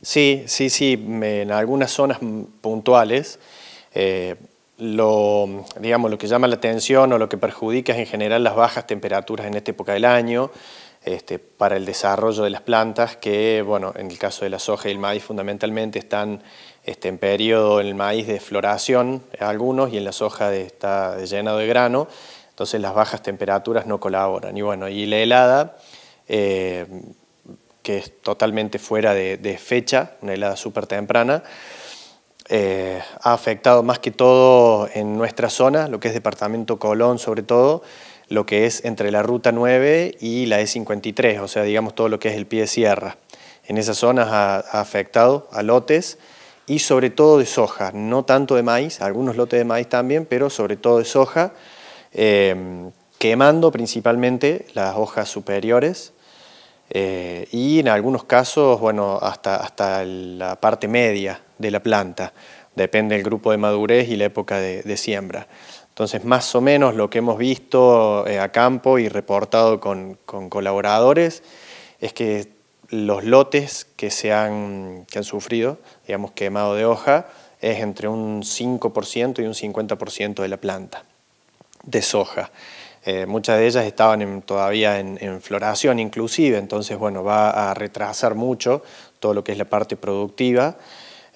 Sí, sí, sí, en algunas zonas puntuales. Eh, lo, digamos, lo que llama la atención o lo que perjudica es en general las bajas temperaturas en esta época del año este, para el desarrollo de las plantas que, bueno, en el caso de la soja y el maíz fundamentalmente están este, en periodo, el maíz de floración algunos y en la soja está lleno llenado de grano, entonces las bajas temperaturas no colaboran. Y bueno, y la helada... Eh, que es totalmente fuera de, fecha, una helada súper temprana, eh, ha afectado más que todo en nuestra zona, lo que es Departamento Colón sobre todo, lo que es entre la Ruta 9 y la E53, o sea, digamos todo lo que es el pie de sierra. En esas zonas ha, afectado a lotes y sobre todo de soja, no tanto de maíz, algunos lotes de maíz también, pero sobre todo de soja, eh, quemando principalmente las hojas superiores eh, y en algunos casos, bueno, hasta, hasta la parte media de la planta, depende del grupo de madurez y la época de, siembra. Entonces, más o menos lo que hemos visto eh, a campo y reportado con, con, colaboradores es que los lotes que, se han, que han sufrido, digamos, quemado de hoja, es entre un 5% y un 50% de la planta de soja. Eh, muchas de ellas estaban todavía en, floración inclusive, entonces bueno, va a retrasar mucho todo lo que es la parte productiva.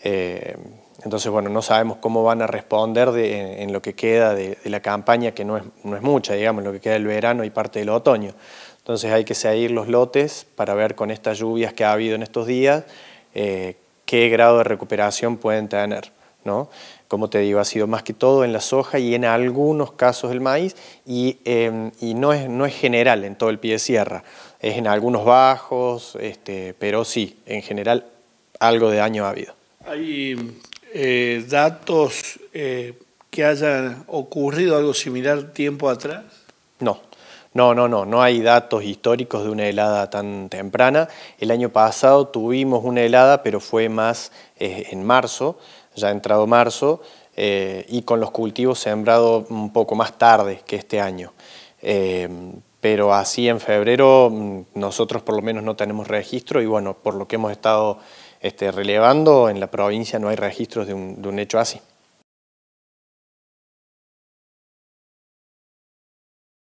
Eh, entonces bueno, no sabemos cómo van a responder en, lo que queda de, la campaña, que no es, mucha, digamos, lo que queda del verano y parte del otoño. Entonces hay que seguir los lotes para ver con estas lluvias que ha habido en estos días eh, qué grado de recuperación pueden tener. Como te digo, ha sido más que todo en la soja y en algunos casos el maíz, y, em, no, es, general en todo el pie de sierra, es en algunos bajos, este, pero sí, en general algo de daño ha habido. ¿Hay eh, datos eh, que haya ocurrido algo similar tiempo atrás? No, no, no, no, no hay datos históricos de una helada tan temprana. El año pasado tuvimos una helada, pero fue más eh, en marzo ya ha entrado marzo, eh, y con los cultivos sembrado un poco más tarde que este año. Em, pero así en febrero mm, nosotros por lo menos no tenemos registro y bueno, por lo que hemos estado este, relevando, en la provincia no hay registros de un hecho así.